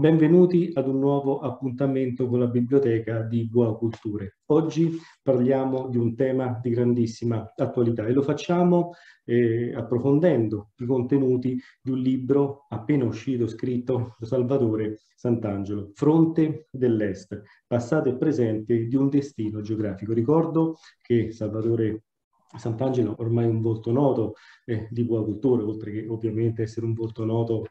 Benvenuti ad un nuovo appuntamento con la biblioteca di Buona Culture. Oggi parliamo di un tema di grandissima attualità e lo facciamo eh, approfondendo i contenuti di un libro appena uscito scritto da Salvatore Sant'Angelo, Fronte dell'Est, passato e presente di un destino geografico. Ricordo che Salvatore Sant'Angelo ormai un volto noto eh, di Buona Cultura, oltre che ovviamente essere un volto noto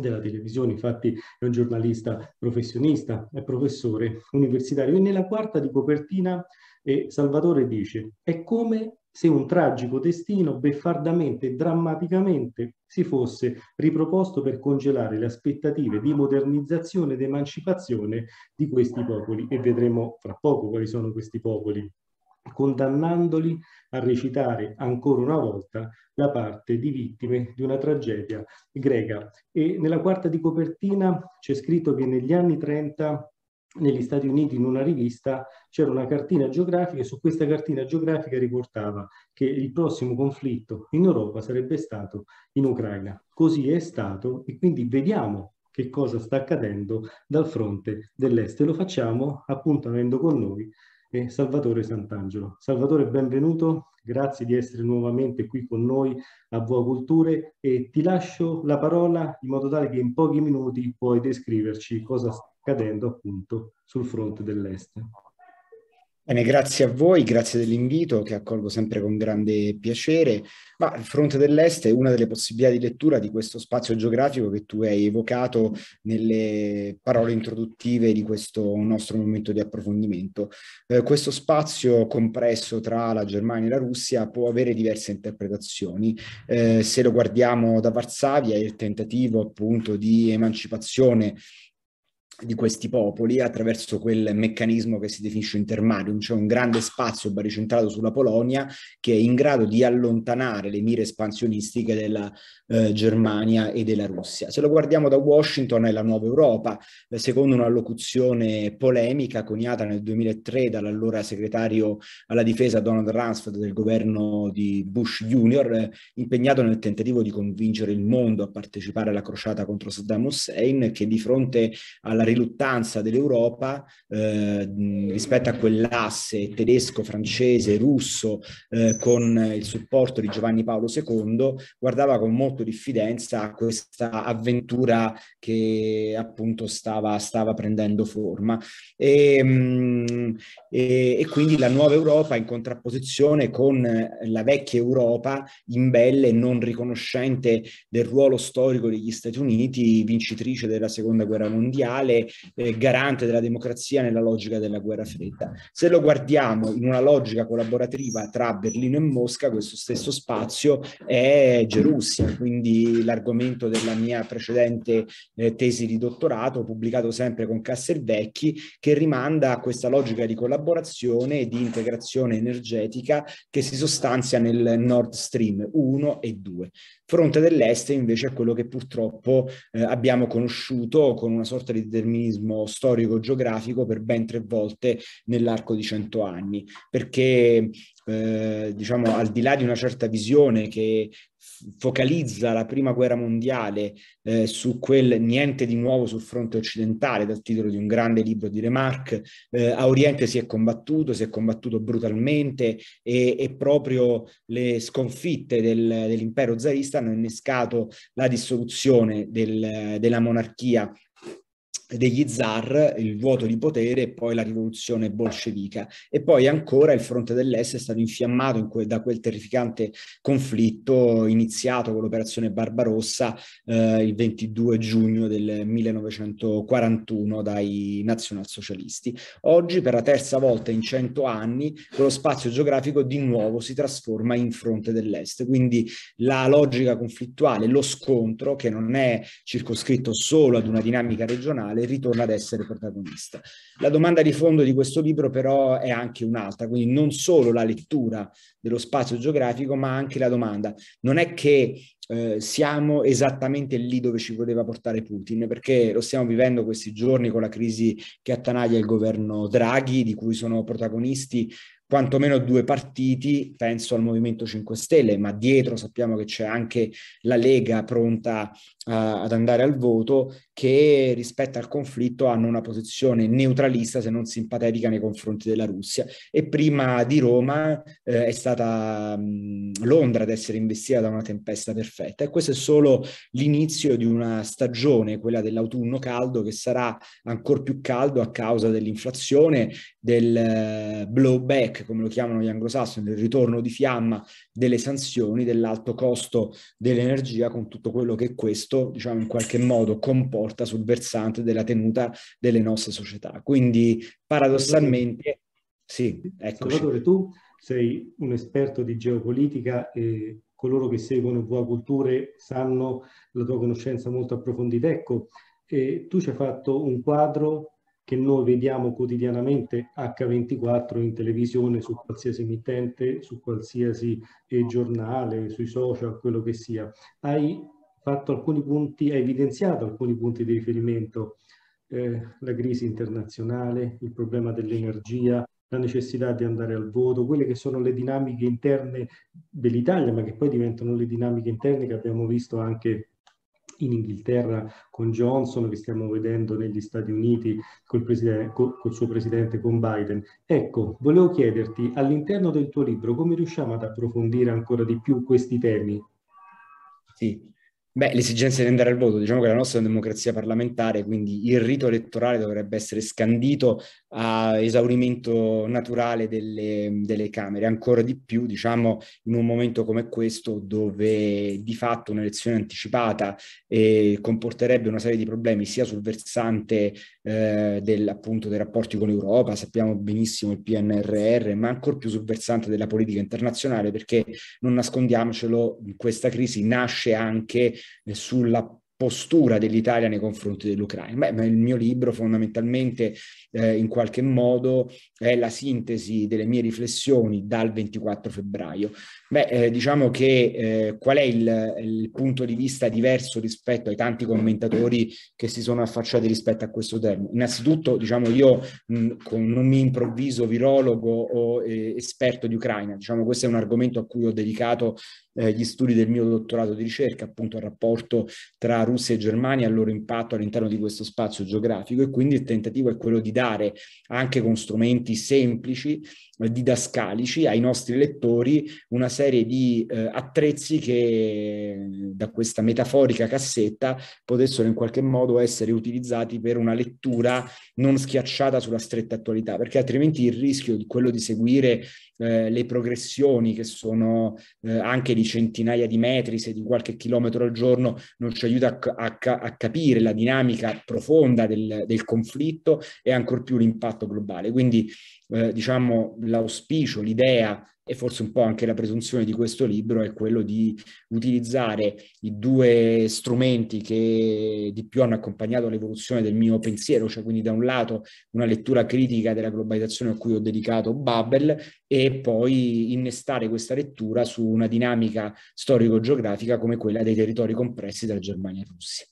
della televisione, infatti è un giornalista professionista, è professore universitario. E nella quarta di copertina eh, Salvatore dice è come se un tragico destino beffardamente e drammaticamente si fosse riproposto per congelare le aspettative di modernizzazione ed emancipazione di questi popoli e vedremo fra poco quali sono questi popoli condannandoli a recitare ancora una volta la parte di vittime di una tragedia greca. E nella quarta di copertina c'è scritto che negli anni 30 negli Stati Uniti in una rivista c'era una cartina geografica e su questa cartina geografica riportava che il prossimo conflitto in Europa sarebbe stato in Ucraina. Così è stato e quindi vediamo che cosa sta accadendo dal fronte dell'est e lo facciamo appunto avendo con noi e Salvatore Sant'Angelo. Salvatore, benvenuto, grazie di essere nuovamente qui con noi a Vua Culture e ti lascio la parola in modo tale che in pochi minuti puoi descriverci cosa sta accadendo appunto sul fronte dell'Est. Bene, grazie a voi, grazie dell'invito che accolgo sempre con grande piacere. Ma il fronte dell'Est è una delle possibilità di lettura di questo spazio geografico che tu hai evocato nelle parole introduttive di questo nostro momento di approfondimento. Eh, questo spazio compresso tra la Germania e la Russia può avere diverse interpretazioni. Eh, se lo guardiamo da Varsavia, il tentativo appunto di emancipazione di questi popoli attraverso quel meccanismo che si definisce intermarium, cioè un grande spazio baricentrato sulla Polonia che è in grado di allontanare le mire espansionistiche della eh, Germania e della Russia. Se lo guardiamo da Washington è la nuova Europa, eh, secondo una locuzione polemica coniata nel 2003 dall'allora segretario alla difesa Donald Rumsfeld del governo di Bush Jr., eh, impegnato nel tentativo di convincere il mondo a partecipare alla crociata contro Saddam Hussein, che di fronte alla riluttanza dell'Europa eh, rispetto a quell'asse tedesco, francese, russo, eh, con il supporto di Giovanni Paolo II, guardava con molto diffidenza a questa avventura che appunto stava, stava prendendo forma. E, mh, e, e quindi la nuova Europa in contrapposizione con la vecchia Europa imbelle e non riconoscente del ruolo storico degli Stati Uniti, vincitrice della seconda guerra mondiale principale eh, garante della democrazia nella logica della guerra fredda. Se lo guardiamo in una logica collaborativa tra Berlino e Mosca, questo stesso spazio è Gerussia, quindi l'argomento della mia precedente eh, tesi di dottorato, pubblicato sempre con Castelvecchi, che rimanda a questa logica di collaborazione e di integrazione energetica che si sostanzia nel Nord Stream 1 e 2. Fronte dell'Est invece è quello che purtroppo eh, abbiamo conosciuto con una sorta di determinismo storico-geografico per ben tre volte nell'arco di cento anni, perché eh, diciamo al di là di una certa visione che focalizza la prima guerra mondiale eh, su quel niente di nuovo sul fronte occidentale, dal titolo di un grande libro di Remarque, eh, a Oriente si è combattuto, si è combattuto brutalmente e, e proprio le sconfitte del, dell'impero zarista hanno innescato la dissoluzione del, della monarchia degli zar, il vuoto di potere e poi la rivoluzione bolscevica. E poi ancora il fronte dell'est è stato infiammato que- da quel terrificante conflitto iniziato con l'operazione Barbarossa eh, il 22 giugno del 1941 dai nazionalsocialisti. Oggi per la terza volta in cento anni quello spazio geografico di nuovo si trasforma in fronte dell'est, quindi la logica conflittuale, lo scontro che non è circoscritto solo ad una dinamica regionale, finale ritorna ad essere protagonista. La domanda di fondo di questo libro però è anche un'altra, quindi non solo la lettura dello spazio geografico, ma anche la domanda. Non è che eh, siamo esattamente lì dove ci voleva portare Putin, perché lo stiamo vivendo questi giorni con la crisi che attanaglia il governo Draghi, di cui sono protagonisti quantomeno due partiti, penso al Movimento 5 Stelle, ma dietro sappiamo che c'è anche la Lega pronta eh, ad andare al voto che rispetto al conflitto hanno una posizione neutralista se non simpatetica nei confronti della Russia e prima di Roma eh, è stata mh, Londra ad essere investita da una tempesta perfetta e questo è solo l'inizio di una stagione, quella dell'autunno caldo che sarà ancora più caldo a causa dell'inflazione, del eh, blowback come lo chiamano gli anglosassoni, del ritorno di fiamma delle sanzioni, dell'alto costo dell'energia con tutto quello che questo questo, diciamo, in qualche modo comporta sul versante della tenuta delle nostre società. Quindi, paradossalmente, sì, ecco. Salvatore, tu sei un esperto di geopolitica e coloro che seguono Vua Culture sanno la tua conoscenza molto approfondita. Ecco, eh, tu ci hai fatto un quadro che noi vediamo quotidianamente H24 in televisione, su qualsiasi emittente, su qualsiasi eh, giornale, sui social, quello che sia. Hai fatto alcuni punti, ha evidenziato alcuni punti di riferimento, eh, la crisi internazionale, il problema dell'energia, la necessità di andare al voto, quelle che sono le dinamiche interne dell'Italia, ma che poi diventano le dinamiche interne che abbiamo visto anche in Inghilterra con Johnson, che stiamo vedendo negli Stati Uniti col, col, col suo presidente, con Biden. Ecco, volevo chiederti all'interno del tuo libro come riusciamo ad approfondire ancora di più questi temi? Sì, Beh, l'esigenza di andare al voto, diciamo che la nostra è una democrazia parlamentare, quindi il rito elettorale dovrebbe essere scandito a esaurimento naturale delle, delle, Camere, ancora di più diciamo in un momento come questo dove di fatto un'elezione anticipata eh, comporterebbe una serie di problemi sia sul versante eh, del, appunto, dei rapporti con l'Europa, sappiamo benissimo il PNRR, ma ancora più sul versante della politica internazionale perché non nascondiamocelo, questa crisi nasce anche eh, sulla postura dell'Italia nei confronti dell'Ucraina. Beh, il mio libro fondamentalmente eh, in qualche modo è la sintesi delle mie riflessioni dal 24 febbraio. Beh, eh, diciamo che eh, qual è il, il, punto di vista diverso rispetto ai tanti commentatori che si sono affacciati rispetto a questo tema? Innanzitutto, diciamo, io mh, con, non mi improvviso virologo o eh, esperto di Ucraina, diciamo questo è un argomento a cui ho dedicato eh, gli studi del mio dottorato di ricerca, appunto il rapporto tra Russia e Germania il loro impatto all'interno di questo spazio geografico e quindi il tentativo è quello di dare anche con strumenti semplici eh, didascalici ai nostri lettori una serie di eh, attrezzi che da questa metaforica cassetta potessero in qualche modo essere utilizzati per una lettura non schiacciata sulla stretta attualità, perché altrimenti il rischio di quello di seguire eh, le progressioni che sono eh, anche di centinaia di metri, se di qualche chilometro al giorno, non ci aiuta a, a, a capire la dinamica profonda del, del conflitto e ancor più l'impatto globale. Quindi eh, diciamo, l'auspicio, l'idea e forse un po' anche la presunzione di questo libro è quello di utilizzare i due strumenti che di più hanno accompagnato l'evoluzione del mio pensiero, cioè quindi da un lato una lettura critica della globalizzazione a cui ho dedicato Babel e poi innestare questa lettura su una dinamica storico-geografica come quella dei territori compressi tra Germania e Russia.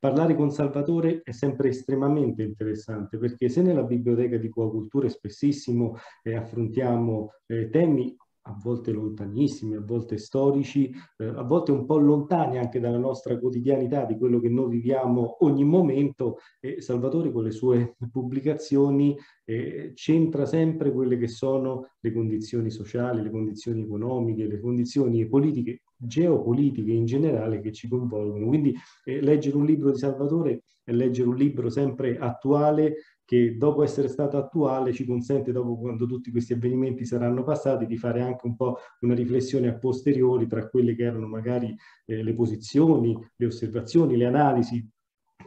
Parlare con Salvatore è sempre estremamente interessante perché se nella biblioteca di Coacultura spessissimo eh, affrontiamo eh, temi a volte lontanissimi, a volte storici, eh, a volte un po' lontani anche dalla nostra quotidianità, di quello che noi viviamo ogni momento. Eh, Salvatore con le sue pubblicazioni eh, centra sempre quelle che sono le condizioni sociali, le condizioni economiche, le condizioni politiche geopolitiche in generale che ci coinvolgono. Quindi eh, leggere un libro di Salvatore è leggere un libro sempre attuale che dopo essere stato attuale ci consente, dopo quando tutti questi avvenimenti saranno passati, di fare anche un po' una riflessione a posteriori tra quelle che erano magari eh, le posizioni, le osservazioni, le analisi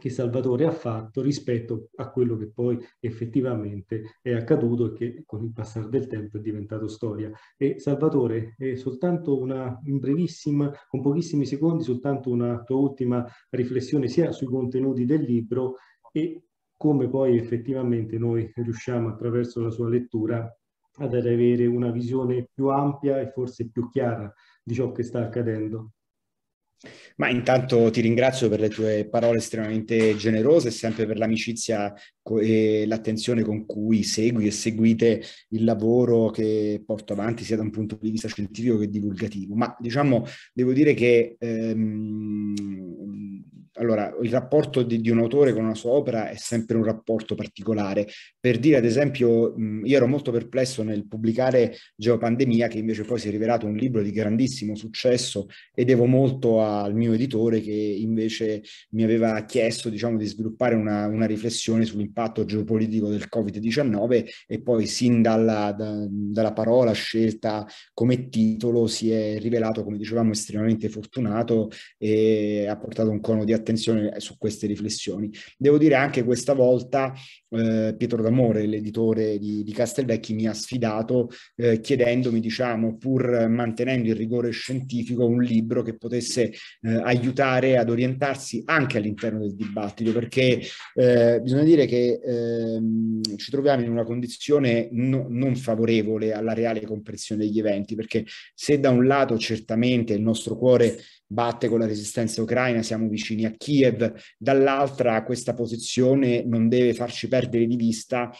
che Salvatore ha fatto rispetto a quello che poi effettivamente è accaduto e che con il passare del tempo è diventato storia. E Salvatore, è soltanto una, in brevissima, con pochissimi secondi, soltanto una tua ultima riflessione sia sui contenuti del libro e come poi effettivamente noi riusciamo attraverso la sua lettura ad avere una visione più ampia e forse più chiara di ciò che sta accadendo. Ma intanto ti ringrazio per le tue parole estremamente generose e sempre per l'amicizia e l'attenzione con cui segui e seguite il lavoro che porto avanti sia da un punto di vista scientifico che divulgativo. Ma diciamo, devo dire che ehm, allora, il rapporto di, di, un autore con una sua opera è sempre un rapporto particolare. Per dire, ad esempio, mh, io ero molto perplesso nel pubblicare Geopandemia, che invece poi si è rivelato un libro di grandissimo successo e devo molto al mio editore che invece mi aveva chiesto, diciamo, di sviluppare una, una riflessione sull'impatto geopolitico del Covid-19 e poi sin dalla, da, dalla parola scelta come titolo si è rivelato, come dicevamo, estremamente fortunato e ha portato un cono di attenzione attenzione su queste riflessioni. Devo dire anche questa volta eh, Pietro D'Amore, l'editore di, di, Castelvecchi, mi ha sfidato eh, chiedendomi, diciamo, pur mantenendo il rigore scientifico, un libro che potesse eh, aiutare ad orientarsi anche all'interno del dibattito, perché eh, bisogna dire che ehm, ci troviamo in una condizione no, non favorevole alla reale comprensione degli eventi, perché se da un lato certamente il nostro cuore batte con la resistenza ucraina, siamo vicini a Kiev, dall'altra questa posizione non deve farci perdere di vista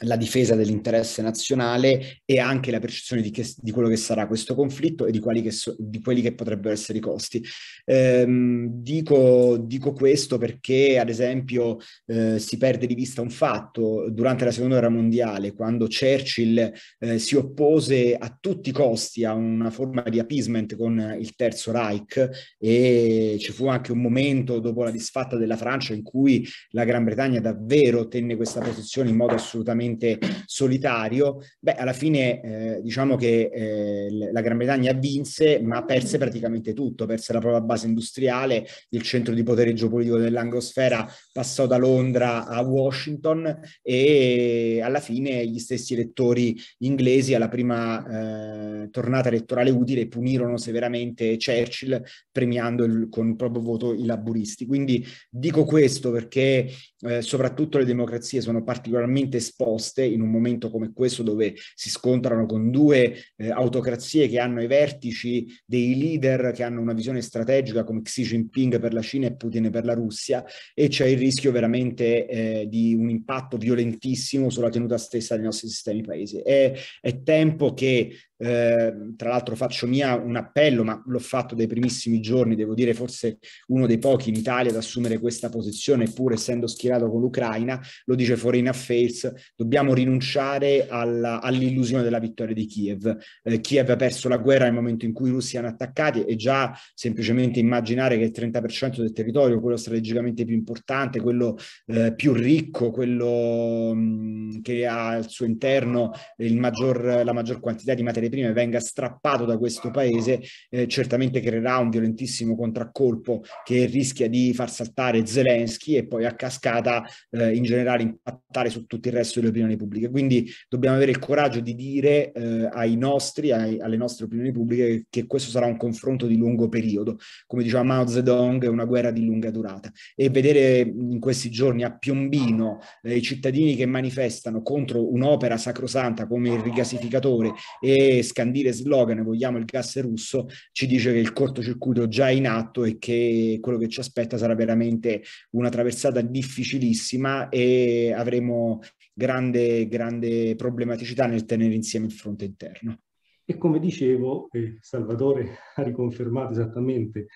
la difesa dell'interesse nazionale e anche la percezione di, che, di quello che sarà questo conflitto e di, che so, di quelli che potrebbero essere i costi. Ehm, dico, dico, questo perché, ad esempio, eh, si perde di vista un fatto durante la seconda guerra mondiale, quando Churchill eh, si oppose a tutti i costi a una forma di appeasement con il Terzo Reich e ci fu anche un momento dopo la disfatta della Francia in cui la Gran Bretagna davvero tenne questa posizione in modo assolutamente veramente solitario, beh, alla fine eh, diciamo che eh, la Gran Bretagna vinse, ma perse praticamente tutto, perse la propria base industriale, il centro di potere geopolitico dell'anglosfera passò da Londra a Washington e alla fine gli stessi elettori inglesi alla prima eh, tornata elettorale utile punirono severamente Churchill premiando il, con il proprio voto i laburisti. Quindi dico questo perché eh, soprattutto le democrazie sono particolarmente esposte in un momento come questo dove si scontrano con due eh, autocrazie che hanno i vertici dei leader che hanno una visione strategica come Xi Jinping per la Cina e Putin per la Russia e c'è il rischio veramente eh, di un impatto violentissimo sulla tenuta stessa dei nostri sistemi paesi. È, è tempo che, eh, tra l'altro faccio mia un appello, ma l'ho fatto dai primissimi giorni, devo dire forse uno dei pochi in Italia ad assumere questa posizione, pur essendo schierato con l'Ucraina, lo dice Foreign Affairs, dobbiamo rinunciare alla, all'illusione della vittoria di Kiev. Eh, Kiev ha perso la guerra nel momento in cui i russi hanno attaccati e già semplicemente immaginare che il 30% del territorio, quello strategicamente più importante, importante, quello eh, più ricco, quello mh, che ha al suo interno maggior, la maggior quantità di materie prime venga strappato da questo paese, eh, certamente creerà un violentissimo contraccolpo che rischia di far saltare Zelensky e poi a cascata eh, in generale impattare su tutto il resto delle opinioni pubbliche. Quindi dobbiamo avere il coraggio di dire eh, ai nostri, ai, alle nostre opinioni pubbliche che, che questo sarà un confronto di lungo periodo, come diceva Mao Zedong, è una guerra di lunga durata. E vedere in questi giorni a Piombino eh, i cittadini che manifestano contro un'opera sacrosanta come il rigasificatore e scandire slogan vogliamo il gas russo ci dice che il cortocircuito già è in atto e che quello che ci aspetta sarà veramente una traversata difficilissima e avremo grande, grande problematicità nel tenere insieme il fronte interno. E come dicevo, eh, Salvatore ha riconfermato esattamente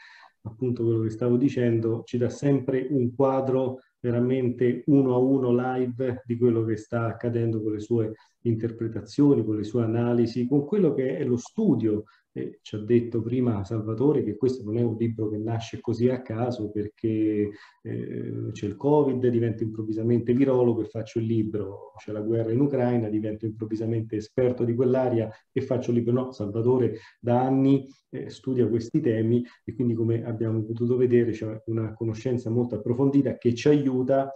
appunto quello che stavo dicendo, ci dà sempre un quadro veramente uno a uno live di quello che sta accadendo con le sue interpretazioni, con le sue analisi, con quello che è lo studio eh, ci ha detto prima Salvatore che questo non è un libro che nasce così a caso perché eh, c'è il Covid, divento improvvisamente virologo e faccio il libro, c'è la guerra in Ucraina, divento improvvisamente esperto di quell'area e faccio il libro. No, Salvatore da anni eh, studia questi temi e quindi come abbiamo potuto vedere c'è una conoscenza molto approfondita che ci aiuta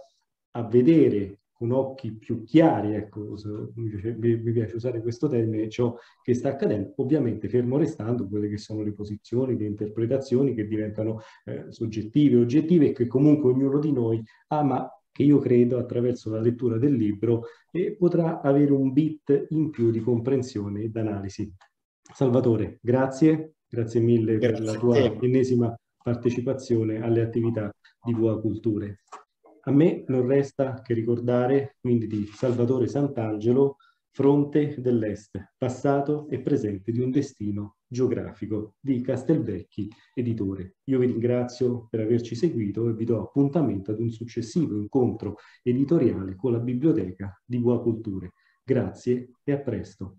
a vedere con occhi più chiari, ecco, mi piace, mi piace usare questo termine, ciò che sta accadendo, ovviamente fermo restando quelle che sono le posizioni, le interpretazioni che diventano eh, soggettive, oggettive e che comunque ognuno di noi ama che io credo attraverso la lettura del libro e potrà avere un bit in più di comprensione ed analisi. Salvatore, grazie, grazie mille grazie per la tua ennesima partecipazione alle attività di VA Culture. A me non resta che ricordare quindi di Salvatore Sant'Angelo Fronte dell'Est, passato e presente di un destino geografico di Castelvecchi Editore. Io vi ringrazio per averci seguito e vi do appuntamento ad un successivo incontro editoriale con la Biblioteca di Guaculture. Grazie e a presto.